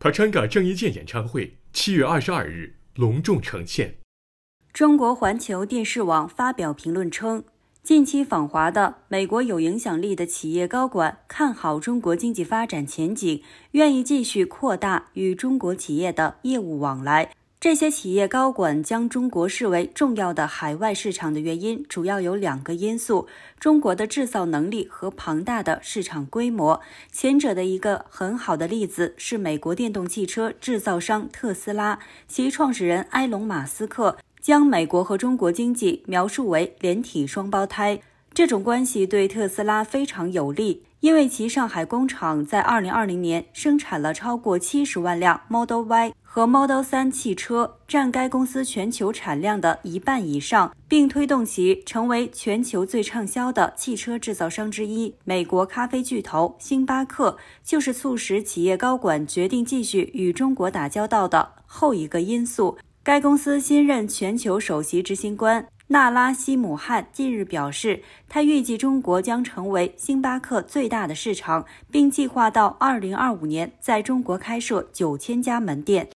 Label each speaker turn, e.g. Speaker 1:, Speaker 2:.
Speaker 1: Pachanga 郑伊健演唱会七月二十二日隆重呈现。中国环球电视网发表评论称，近期访华的美国有影响力的企业高管看好中国经济发展前景，愿意继续扩大与中国企业的业务往来。这些企业高管将中国视为重要的海外市场的原因主要有两个因素：中国的制造能力和庞大的市场规模。前者的一个很好的例子是美国电动汽车制造商特斯拉，其创始人埃隆·马斯克将美国和中国经济描述为连体双胞胎，这种关系对特斯拉非常有利。因为其上海工厂在2020年生产了超过70万辆 Model Y 和 Model 3汽车，占该公司全球产量的一半以上，并推动其成为全球最畅销的汽车制造商之一。美国咖啡巨头星巴克就是促使企业高管决定继续与中国打交道的后一个因素。该公司新任全球首席执行官。纳拉西姆汗近日表示，他预计中国将成为星巴克最大的市场，并计划到2025年在中国开设9000家门店。